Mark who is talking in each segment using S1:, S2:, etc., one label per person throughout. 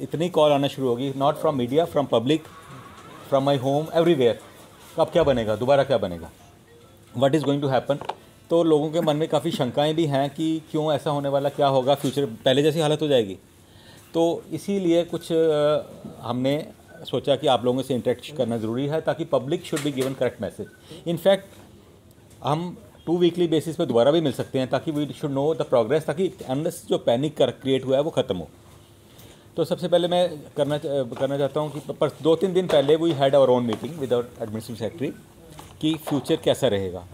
S1: इतनी कॉल आना शुरू होगी not from media from public from my home everywhere अब क्या बनेगा दोबारा क्या बनेगा what is going to happen तो लोगों के मन में काफ़ी शंकाएं भी हैं कि क्यों ऐसा होने वाला क्या होगा फ्यूचर पहले जैसी हालत हो जाएगी तो इसीलिए कुछ हमने सोचा कि आप लोगों से इंटरेक्ट करना ज़रूरी है ताकि public should be given correct message in fact हम टू वीकली बेसिस पर दोबारा भी मिल सकते हैं ताकि we should know the progress ताकि एनलिस जो पैनिक कर क्रिएट हुआ है वो ख़त्म हो तो सबसे पहले मैं करना करना चाहता हूँ कि पर दो तीन दिन पहले we had our own meeting with our administrative secretary कि फ्यूचर कैसा रहेगा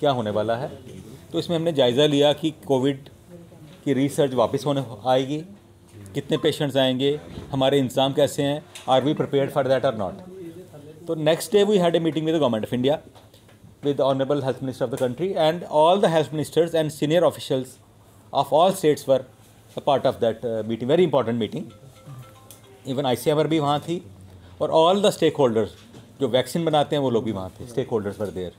S1: क्या होने वाला है तो इसमें हमने जायज़ा लिया कि कोविड की रिसर्च वापस होने आएगी कितने पेशेंट्स आएंगे हमारे इंतजाम कैसे हैं are we prepare for that are not तो next day we had a meeting with the government of India with the honourable health minister of the country and all the health ministers and senior officials of all states were part of that meeting very important meeting even I C भी वहाँ थी और all the stakeholders जो vaccine बनाते हैं वो लोग भी वहाँ थे स्टेक होल्डर्स पर देयर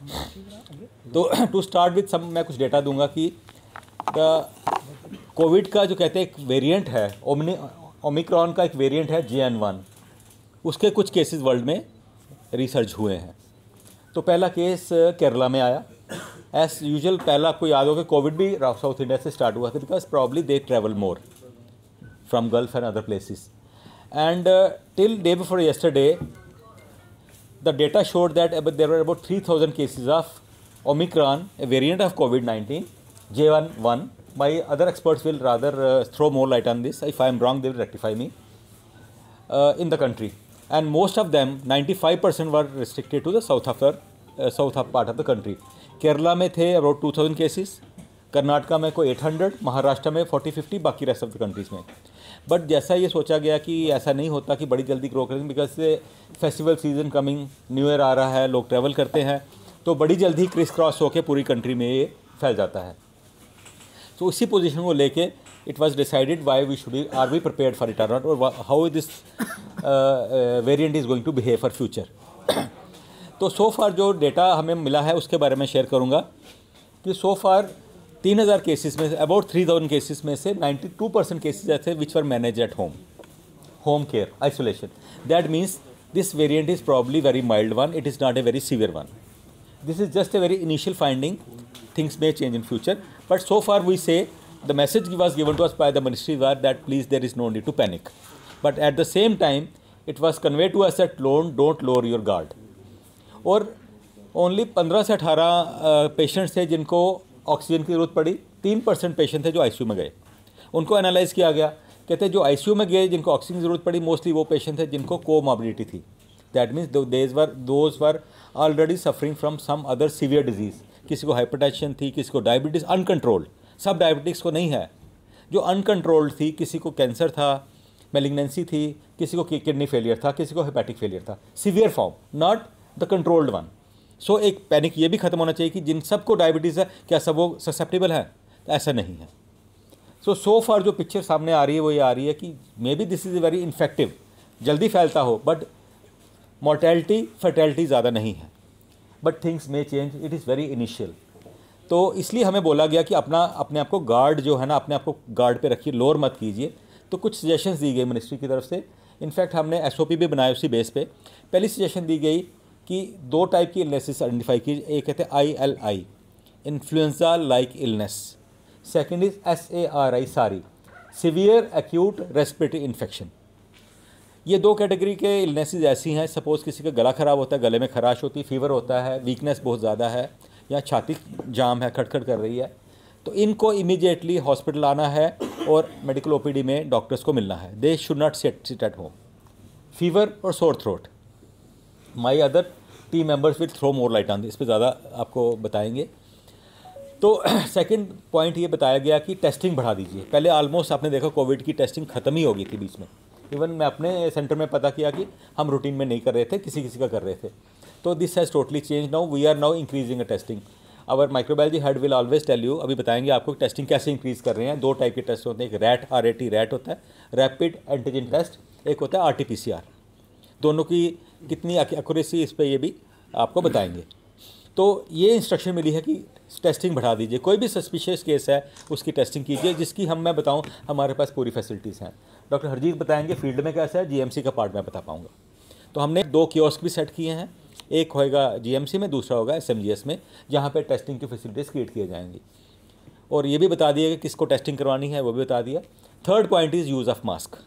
S1: तो टू स्टार्ट विथ सम मैं कुछ डेटा दूंगा कि कोविड का जो कहते हैं एक वेरिएंट है ओमिक्रॉन का एक वेरिएंट है जे एन वन उसके कुछ केसेस वर्ल्ड में रिसर्च हुए हैं तो पहला केस uh, केरला में आया एज यूजल पहला आपको याद होगा कोविड भी साउथ इंडिया से स्टार्ट हुआ था because probably they travel more from Gulf and other places and till day before yesterday the data showed that there are about three thousand cases of Omicron a variant of COVID nineteen J one one my other experts will rather throw more light on this if I am wrong they will rectify me in the country and most of them ninety five percent were restricted to the south of south part of the country Kerala में थे about two thousand cases Karnataka में कोई eight hundred Maharashtra में forty fifty बाकी rest of the countries में but जैसा ये सोचा गया कि ऐसा नहीं होता कि बड़ी जल्दी ग्रो करेंगे because festival season coming new year आ रहा है लोग ट्रैवल करते हैं तो बड़ी जल्दी क्रिस क्रॉस होकर पूरी कंट्री में ये फैल जाता है तो उसी पोजिशन को लेके it was decided why we should are we prepare for it are not और how this variant is going to behave for future तो सो फार जो डेटा हमें मिला है उसके बारे में शेयर करूँगा कि सो फार तीन हज़ार केसेस में अबाउट थ्री थाउजेंड केसेस में से नाइन्टी टू परसेंट केसेज ऐसे which are manage at home home care isolation that means this variant is probably very mild one it is not a very severe one this is just a very initial finding things may change in future but so far we say the message was given to us by the ministry was that please there is no need to panic but at the same time it was convey to us at lone don't lower your guard और only पंद्रह से अठारह patients थे जिनको oxygen की ज़रूरत पड़ी तीन परसेंट पेशेंट थे जो आई में गए उनको एनालाइज किया गया कहते जो आई में गए जिनको ऑक्सीजन की ज़रूरत पड़ी मोस्टली वो पेशेंट थे जिनको को मॉबिलिटी थी that means though these were those were already suffering from some other severe disease किसी को हाइपरटेंशन थी किसी को डायबिटीज़ अनकंट्रोल्ड सब डायबिटिक्स को नहीं है जो अनकंट्रोल्ड थी किसी को कैंसर था मेलिग्नेंसी थी किसी को किडनी फेलियर था किसी को हेपेटिक फेलियर था severe form not the controlled one so एक पैनिक ये भी खत्म होना चाहिए कि जिन सबको डायबिटीज़ है क्या सब वो ससेप्टेबल है तो ऐसा नहीं है सो सो फार जो पिक्चर सामने आ रही है वो ये आ रही है कि maybe this is a very infective जल्दी फैलता हो बट मोर्टेलिटी फर्टेलिटी ज़्यादा नहीं है but things may change it is very initial तो इसलिए हमें बोला गया कि अपना अपने आप को गार्ड जो है ना अपने आप को गार्ड पे रखिए लोअर मत कीजिए तो कुछ सजेशंस दी गई मिनिस्ट्री की तरफ से इनफैक्ट हमने एस भी बनाए उसी बेस पे पहली सजेशन दी गई कि दो टाइप की इलनेसेस आइडेंटिफाई की एक कहते हैं I L I influenza like illness second is S A R I SARI severe acute respiratory infection ये दो कैटेगरी के इलनेसेज ऐसी हैं सपोज़ किसी का गला ख़राब होता है गले में खराश होती है फीवर होता है वीकनेस बहुत ज़्यादा है या छाती जाम है खटखट कर रही है तो इनको इमीडिएटली हॉस्पिटल आना है और मेडिकल ओपीडी में डॉक्टर्स को मिलना है they should not set sit at home fever और sore throat my other team members will throw more light on this पे ज़्यादा आपको बताएंगे तो सेकंड पॉइंट ये बताया गया कि टेस्टिंग बढ़ा दीजिए पहले ऑलमोस्ट आपने देखा कोविड की टेस्टिंग ख़त्म ही हो गई थी बीच में इवन मैं अपने सेंटर में पता किया कि हम रूटीन में नहीं कर रहे थे किसी किसी का कर रहे थे तो this has totally change now we are now increasing a testing our microbiology head will always tell you अभी बताएंगे आपको टेस्टिंग कैसे इंक्रीज़ कर रहे हैं दो टाइप के टेस्ट होते हैं एक RAT R A T RAT होता है रैपिड एंटीजन टेस्ट एक होता है R T P C R दोनों की कितनी एक्यूरेसी इस पर ये भी आपको बताएंगे तो ये इंस्ट्रक्शन मिली है कि टेस्टिंग बढ़ा दीजिए कोई भी सस्पिशियस केस है उसकी टेस्टिंग कीजिए जिसकी हम मैं बताऊं हमारे पास पूरी फैसिलिटीज़ हैं डॉक्टर हरजीत बताएंगे फील्ड में कैसा है जीएमसी का पार्ट मैं बता पाऊँगा तो हमने दो कियोस्क भी सेट किए हैं एक होएगा जीएमसी में दूसरा होगा एसएमजीएस में जहाँ पर टेस्टिंग की फैसिलिटीज़ क्रिएट किए जाएंगी और ये भी बता दिया कि किसको टेस्टिंग करवानी है वो भी बता दिया third point is use of mask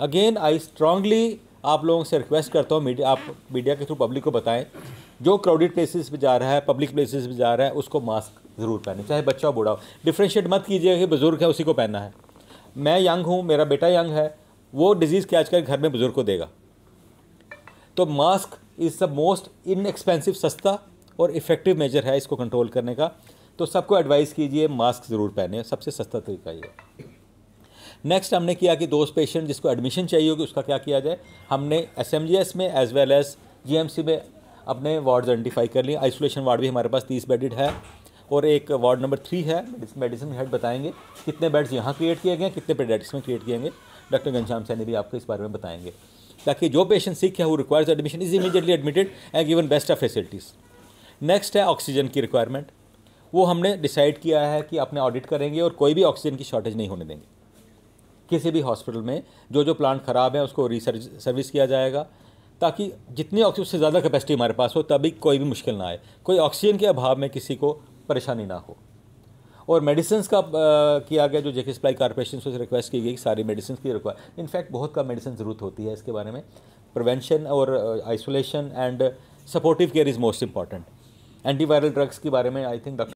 S1: again I strongly आप लोगों से रिक्वेस्ट करता हूँ मीडिया आप मीडिया के थ्रू पब्लिक को बताएं जो क्राउडेड प्लेसेस पे जा रहा है पब्लिक प्लेसेस पे जा रहा है उसको मास्क ज़रूर पहने चाहे बच्चा हो बूढ़ा हो डिफ्रेंशिएट मत कीजिए कि बुज़ुर्ग है उसी को पहनना है मैं यंग हूँ मेरा बेटा यंग है वो डिज़ीज़ कैच कर घर में बुज़ुर्ग को देगा तो mask is the most inexpensive सस्ता और इफ़ेक्टिव मेजर है इसको कंट्रोल करने का तो सबको एडवाइस कीजिए मास्क ज़रूर पहने सबसे सस्ता तरीका ये नेक्स्ट हमने किया कि दोस्त पेशेंट जिसको एडमिशन चाहिए होगी उसका क्या किया जाए हमने एस में एज वेल एज़ जी में अपने वार्ड आइडेंटिफाई कर लिए आइसोलेशन वार्ड भी हमारे पास तीस बेडेड है और एक वार्ड नंबर थ्री है मेडिसिन हेड बताएंगे कितने बेड्स यहाँ क्रिएट किए गए हैं कितने पेडेटिक्स में क्रिएट किए गए डॉक्टर घनश्याम सैनी भी आपको इस बारे में बताएंगे ताकि जो पेशेंट सिक है वो requires admission is immediately admitted and given best of facilities next है ऑक्सीजन की रिक्वायरमेंट वो हमने डिसाइड किया है कि अपने ऑडिट करेंगे और कोई भी ऑक्सीजन की शॉर्टेज नहीं होने देंगे किसी भी हॉस्पिटल में जो जो प्लांट ख़राब है उसको रिसर्च सर्विस किया जाएगा ताकि जितनी ऑक्सीजन से ज़्यादा कैपेसिटी हमारे पास हो तभी कोई भी मुश्किल ना आए कोई ऑक्सीजन के अभाव में किसी को परेशानी ना हो और मेडिसिन का आ, किया गया जो जेके सप्लाई कारपोरेशन से रिक्वेस्ट की गई सारी मेडिसिन की रिक्वायर इनफैक्ट बहुत कम मेडिसिन ज़रूरत होती है इसके बारे में प्रिवेंशन और isolation and supportive care is most important antiviral drugs के बारे में आई थिंक डॉक्टर